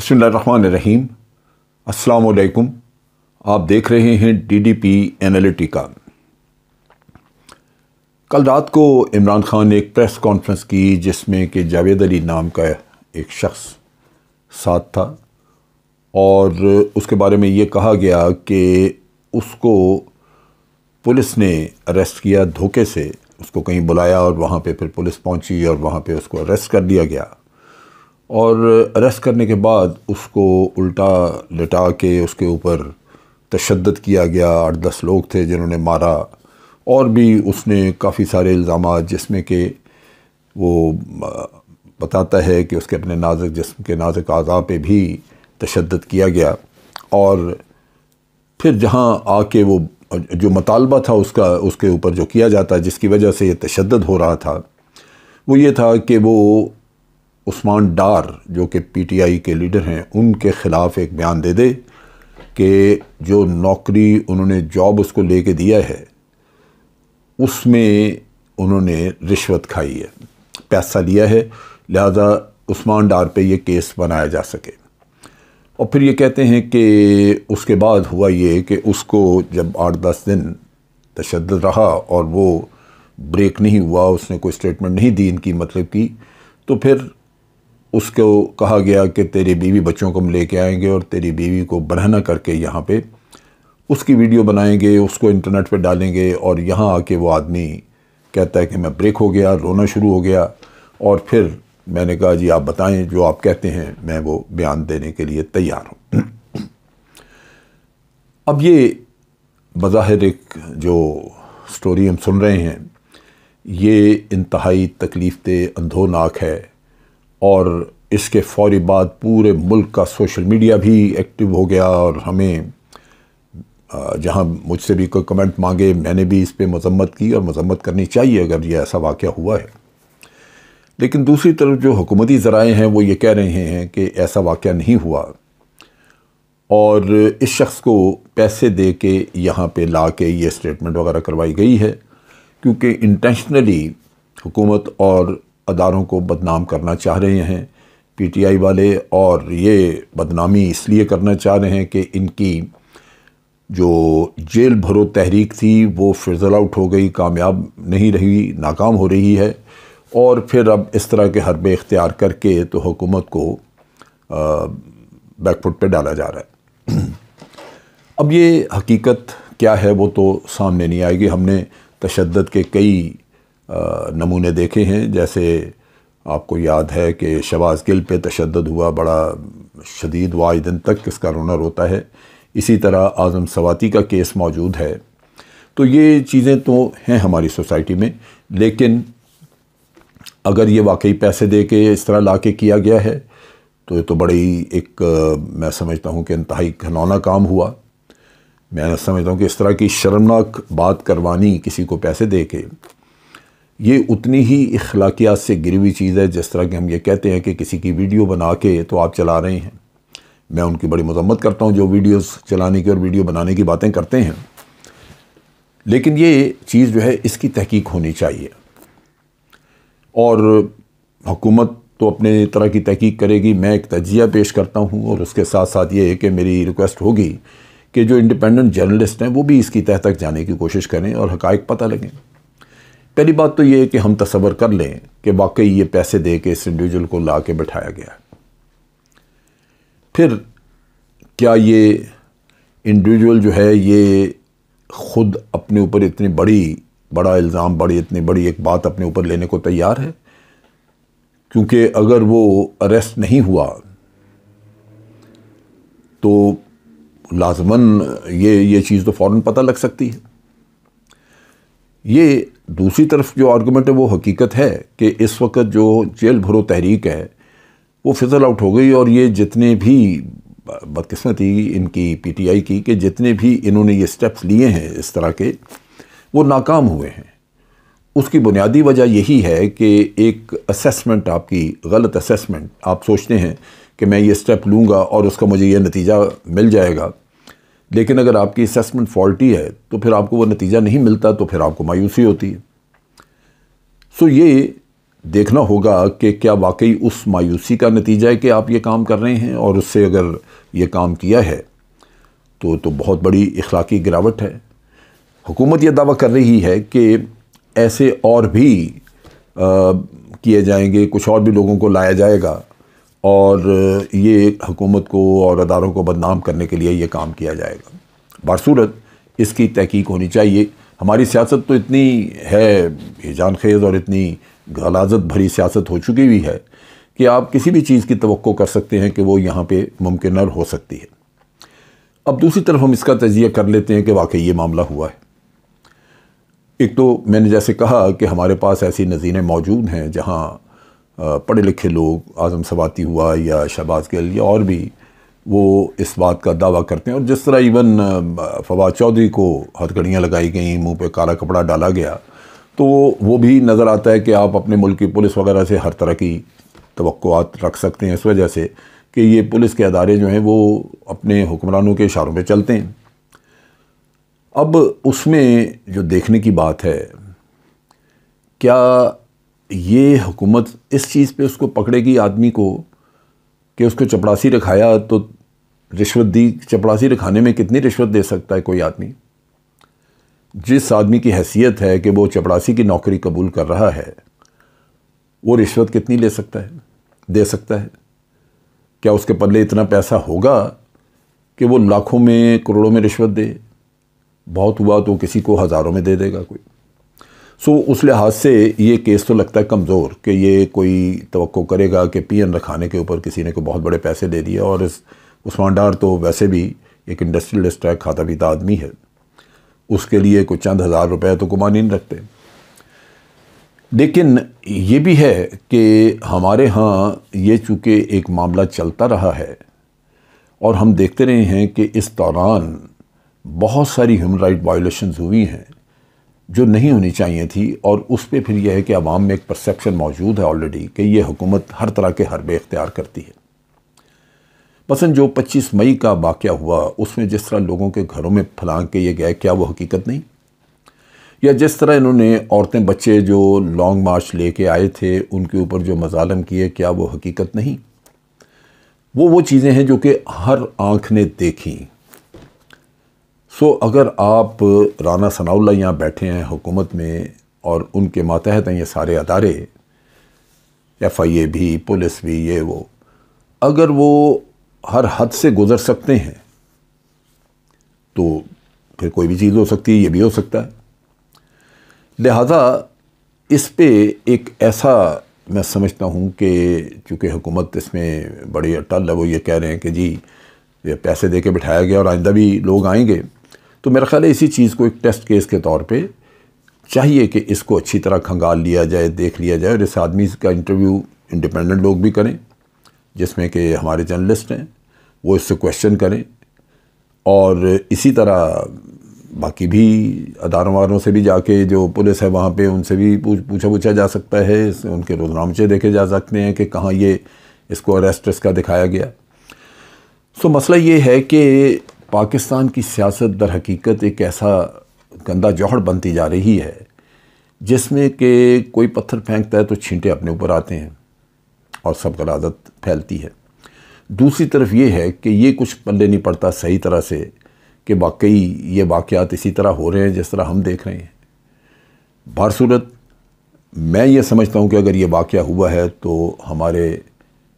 बसमीम अस्सलाम आप देख रहे हैं डी डी डीडीपी एनालिटिका कल रात को इमरान खान ने एक प्रेस कॉन्फ्रेंस की जिसमें कि जावेद अली नाम का एक शख्स साथ था और उसके बारे में ये कहा गया कि उसको पुलिस ने अरेस्ट किया धोखे से उसको कहीं बुलाया और वहाँ पे फिर पुलिस पहुँची और वहाँ पे उसको अरेस्ट कर दिया गया और अरेस्ट करने के बाद उसको उल्टा लटा के उसके ऊपर तशद किया गया आठ दस लोग थे जिन्होंने मारा और भी उसने काफ़ी सारे इल्ज़ाम जिसमें कि वो बताता है कि उसके अपने नाजक जिसम के नाजक अज़ा पे भी तशद किया गया और फिर जहाँ आके वो जो मतालबा था उसका उसके ऊपर जो किया जाता जिसकी वजह से ये तशद हो रहा था वो ये था कि वो उस्मान डार जो कि पीटीआई के लीडर हैं उनके ख़िलाफ़ एक बयान दे दे कि जो नौकरी उन्होंने जॉब उसको ले दिया है उसमें उन्होंने रिश्वत खाई है पैसा लिया है लिहाजा उस्मान डार पे ये केस बनाया जा सके और फिर ये कहते हैं कि उसके बाद हुआ ये कि उसको जब आठ दस दिन तशद रहा और वो ब्रेक नहीं हुआ उसने कोई स्टेटमेंट नहीं दी इनकी मतलब की तो फिर उसको कहा गया कि तेरी बीवी बच्चों को हम लेके आएंगे और तेरी बीवी को बढ़ाना करके यहाँ पे उसकी वीडियो बनाएंगे उसको इंटरनेट पे डालेंगे और यहाँ आके वो आदमी कहता है कि मैं ब्रेक हो गया रोना शुरू हो गया और फिर मैंने कहा जी आप बताएं जो आप कहते हैं मैं वो बयान देने के लिए तैयार हूँ अब ये बज़ाहिर एक जो स्टोरी हम सुन रहे हैं ये इंतहाई तकलीफ़ दे अंधोनाक है और इसके फौरी बाद पूरे मुल्क का सोशल मीडिया भी एक्टिव हो गया और हमें जहाँ मुझसे भी कोई कमेंट मांगे मैंने भी इस पर मजम्मत की और मजम्मत करनी चाहिए अगर ये ऐसा वाक़ हुआ है लेकिन दूसरी तरफ जो हुकूमती ज़राए हैं वो ये कह रहे हैं कि ऐसा वाक़ नहीं हुआ और इस शख्स को पैसे दे के यहाँ पर ला के ये स्टेटमेंट वगैरह करवाई गई है क्योंकि इंटेंशनली हुकूमत और अदारों को बदनाम करना चाह रहे हैं पीटीआई वाले और ये बदनामी इसलिए करना चाह रहे हैं कि इनकी जो जेल भरो तहरीक थी वो फिजल आउट हो गई कामयाब नहीं रही नाकाम हो रही है और फिर अब इस तरह के हरबे इख्तियार करके तो हुकूमत को बैकफुट पे डाला जा रहा है अब ये हकीकत क्या है वो तो सामने नहीं आएगी हमने तशद के कई नमूने देखे हैं जैसे आपको याद है कि शबाज़ गिल पे तशद हुआ बड़ा शदीद वाज दिन तक इसका रोना रोता है इसी तरह आज़म सवाती का केस मौजूद है तो ये चीज़ें तो हैं हमारी सोसाइटी में लेकिन अगर ये वाकई पैसे दे के इस तरह ला के किया गया है तो ये तो बड़ी एक मैं समझता हूँ कि इंतहाई घनौना काम हुआ मैं समझता हूँ कि इस तरह की शर्मनाक बात करवानी किसी को पैसे दे के ये उतनी ही अखलाकियात से गिरी हुई चीज़ है जिस तरह कि हम ये कहते हैं कि किसी की वीडियो बना के तो आप चला रहे हैं मैं उनकी बड़ी मजम्मत करता हूँ जो वीडियोस चलाने की और वीडियो बनाने की बातें करते हैं लेकिन ये चीज़ जो है इसकी तहकीक होनी चाहिए और हुकूमत तो अपने तरह की तहकीक करेगी मैं एक तजिया पेश करता हूँ और उसके साथ साथ ये है कि मेरी रिक्वेस्ट होगी कि जो इंडिपेंडेंट जर्नलिस्ट हैं वो भी इसकी तह तक जाने की कोशिश करें और हकायक पता लगें पहली बात तो ये है कि हम तस्वर कर लें कि वाकई ये पैसे दे के इस इंडिविजुअल को ला के बैठाया गया फिर क्या ये इंडिविजुअल जो है ये ख़ुद अपने ऊपर इतनी बड़ी बड़ा इल्ज़ाम बड़ी इतनी बड़ी एक बात अपने ऊपर लेने को तैयार है क्योंकि अगर वो अरेस्ट नहीं हुआ तो लाजमन ये ये चीज़ तो फ़ौर पता लग सकती है ये दूसरी तरफ जो आर्गूमेंट है वो हकीकत है कि इस वक्त जो जेल भरो तहरीक है वो फिजल आउट हो गई और ये जितने भी बदकस्मती इनकी पीटीआई की कि जितने भी इन्होंने ये स्टेप्स लिए हैं इस तरह के वो नाकाम हुए हैं उसकी बुनियादी वजह यही है कि एक असेसमेंट आपकी गलत असेसमेंट आप सोचते हैं कि मैं ये स्टेप लूँगा और उसका मुझे ये नतीजा मिल जाएगा लेकिन अगर आपकी असेसमेंट फॉल्टी है तो फिर आपको वो नतीजा नहीं मिलता तो फिर आपको मायूसी होती है सो ये देखना होगा कि क्या वाकई उस मायूसी का नतीजा है कि आप ये काम कर रहे हैं और उससे अगर ये काम किया है तो तो बहुत बड़ी इखलाकी गिरावट है हुकूमत यह दावा कर रही है कि ऐसे और भी किए जाएंगे कुछ और भी लोगों को लाया जाएगा और ये हुकूमत को और अदारों को बदनाम करने के लिए ये काम किया जाएगा बरसूरत इसकी तहकीक होनी चाहिए हमारी सियासत तो इतनी है जान खेज़ और इतनी गलाजत भरी सियासत हो चुकी हुई है कि आप किसी भी चीज़ की तो कर सकते हैं कि वो यहाँ पर मुमकिन हो सकती है अब दूसरी तरफ हम इसका तजिया कर लेते हैं कि वाकई ये मामला हुआ है एक तो मैंने जैसे कहा कि हमारे पास ऐसी नज़ीरें मौजूद हैं जहाँ पढ़े लिखे लोग आज़म सवाती हुआ या शहबाज गिल या और भी वो इस बात का दावा करते हैं और जिस तरह इवन फवाद चौधरी को हथकड़ियाँ लगाई गई मुंह पे काला कपड़ा डाला गया तो वो भी नज़र आता है कि आप अपने मुल्क की पुलिस वगैरह से हर तरह की तोक़ात रख सकते हैं इस वजह से कि ये पुलिस के अदारे जो हैं वो अपने हुक्मरानों के इशारों पर चलते हैं अब उसमें जो देखने की बात है क्या ये हुकूमत इस चीज़ पे उसको पकड़ेगी आदमी को कि उसको चपड़ासी रखाया तो रिश्वत दी चपड़ासी रखाने में कितनी रिश्वत दे सकता है कोई आदमी जिस आदमी की हैसियत है कि वो चपड़ासी की नौकरी कबूल कर रहा है वो रिश्वत कितनी ले सकता है दे सकता है क्या उसके पल्ले इतना पैसा होगा कि वो लाखों में करोड़ों में रिश्वत दे बहुत हुआ तो किसी को हज़ारों में दे देगा कोई सो उस लिहाज से ये केस तो लगता है कमज़ोर कि ये कोई तो करेगा कि पी एन रखाने के ऊपर किसी ने को बहुत बड़े पैसे दे दिए और इस उस्मान डार तो वैसे भी एक इंडस्ट्रियल स्ट्राइक खाता पीता आदमी है उसके लिए कुछ चंद हज़ार रुपये तो गुमान नहीं रखते लेकिन ये भी है कि हमारे यहाँ ये चूँकि एक मामला चलता रहा है और हम देखते रहे हैं कि इस दौरान बहुत सारी ह्यूमन राइट वायोलेशन हुई हैं जो नहीं होनी चाहिए थी और उस पर फिर यह है कि आवाम में एक परसेप्शन मौजूद है ऑलरेडी कि यह हुकूमत हर तरह के हरबे इख्तियार करती है पसंद जो 25 मई का वाक़ हुआ उसमें जिस तरह लोगों के घरों में फलांग के ये गए क्या वो हकीकत नहीं या जिस तरह इन्होंने औरतें बच्चे जो लॉन्ग मार्च लेके आए थे उनके ऊपर जो मजालम किए क्या वो हकीकत नहीं वो वो चीज़ें हैं जो कि हर आँख ने देखी सो अगर आप राना सनाउल्ला यहाँ बैठे हैं हुकूमत में और उनके मातहत हैं ये सारे अदारे एफ आई ए भी पुलिस भी ये वो अगर वो हर हद से गुज़र सकते हैं तो फिर कोई भी चीज़ हो सकती है ये भी हो सकता है लिहाजा इस पे एक ऐसा मैं समझता हूँ कि चूँकि हुकूमत इसमें बड़ी अटल है वो ये कह रहे हैं कि जी ये पैसे दे के बिठाया गया और आइंदा भी लोग आएंगे तो मेरा ख्याल है इसी चीज़ को एक टेस्ट केस के तौर पे चाहिए कि इसको अच्छी तरह खंगाल लिया जाए देख लिया जाए और इस आदमी का इंटरव्यू इंडिपेंडेंट लोग भी करें जिसमें कि हमारे जर्नलिस्ट हैं वो इससे क्वेश्चन करें और इसी तरह बाकी भी अदारों वारों से भी जाके जो पुलिस है वहाँ पे उनसे भी पूछ पूछा पूछा जा सकता है उनके रोजनामचे देखे जा सकते हैं कि कहाँ ये इसको अरेस्ट इसका दिखाया गया सो तो मसला ये है कि पाकिस्तान की सियासत दर हकीकत एक ऐसा गंदा जौहड़ बनती जा रही है जिसमें कि कोई पत्थर फेंकता है तो छींटे अपने ऊपर आते हैं और सब गलादत फैलती है दूसरी तरफ ये है कि ये कुछ पल्ले नहीं पड़ता सही तरह से कि वाकई ये वाक़ात इसी तरह हो रहे हैं जिस तरह हम देख रहे हैं बारसूरत मैं ये समझता हूँ कि अगर ये वाक़ हुआ है तो हमारे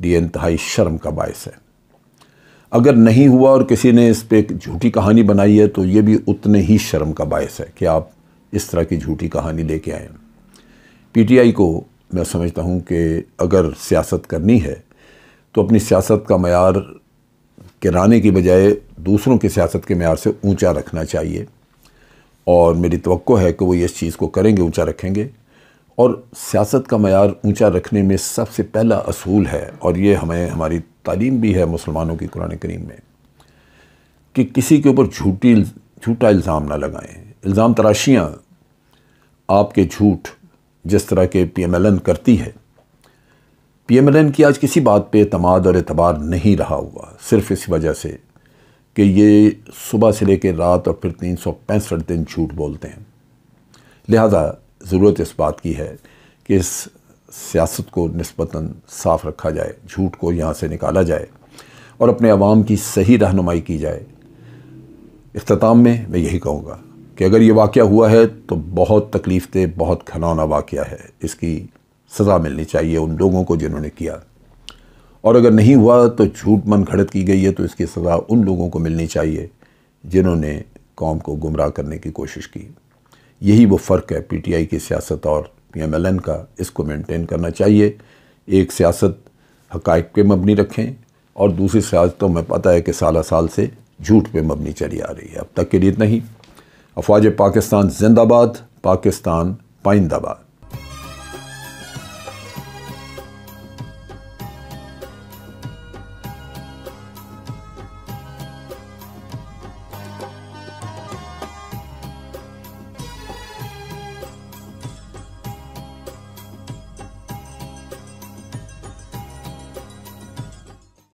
लिए इंतहाई शर्म का बायस है अगर नहीं हुआ और किसी ने इस पर झूठी कहानी बनाई है तो ये भी उतने ही शर्म का बायस है कि आप इस तरह की झूठी कहानी लेके आए पीटीआई को मैं समझता हूँ कि अगर सियासत करनी है तो अपनी सियासत का मैार किराने की बजाय दूसरों की सियासत के मैार से ऊंचा रखना चाहिए और मेरी तो है कि वो इस चीज़ को करेंगे ऊंचा रखेंगे और सियासत का मैार ऊंचा रखने में सबसे पहला असूल है और ये हमें हमारी तालीम भी है मुसलमानों की कुरान करीम में कि किसी के ऊपर झूठी झूठा इल्ज़ाम ना लगाएं इल्ज़ाम तराशियाँ आपके झूठ जिस तरह के पी एम एल एन करती है पी एम एल एन की आज किसी बात पे अतमाद और एतबार नहीं रहा हुआ सिर्फ इस वजह से कि ये सुबह से लेकर रात और फिर तीन सौ पैंसठ दिन झूठ बोलते हैं लिहाजा ज़रूरत इस बात की है कि इस सियासत को नस्बता साफ़ रखा जाए झूठ को यहाँ से निकाला जाए और अपने आवाम की सही रहनुमाई की जाए अख्ताम में मैं यही कहूँगा कि अगर ये वाक़ हुआ है तो बहुत तकलीफ़ दे बहुत खनौना वाक़ है इसकी सज़ा मिलनी चाहिए उन लोगों को जिन्होंने किया और अगर नहीं हुआ तो झूठ मन घड़त की गई है तो इसकी सज़ा उन लोगों को मिलनी चाहिए जिन्होंने कौम को गुमराह करने की कोशिश की यही वो फ़र्क है पीटीआई की सियासत और पीएमएलएन का इसको मेंटेन करना चाहिए एक सियासत हकाइक पे मबनी रखें और दूसरी सियासतों तो में पता है कि साल साल से झूठ पे मबनी चली आ रही है अब तक के लिए इतना ही अफवाज पाकिस्तान जिंदाबाद पाकिस्तान पाइंदाबाद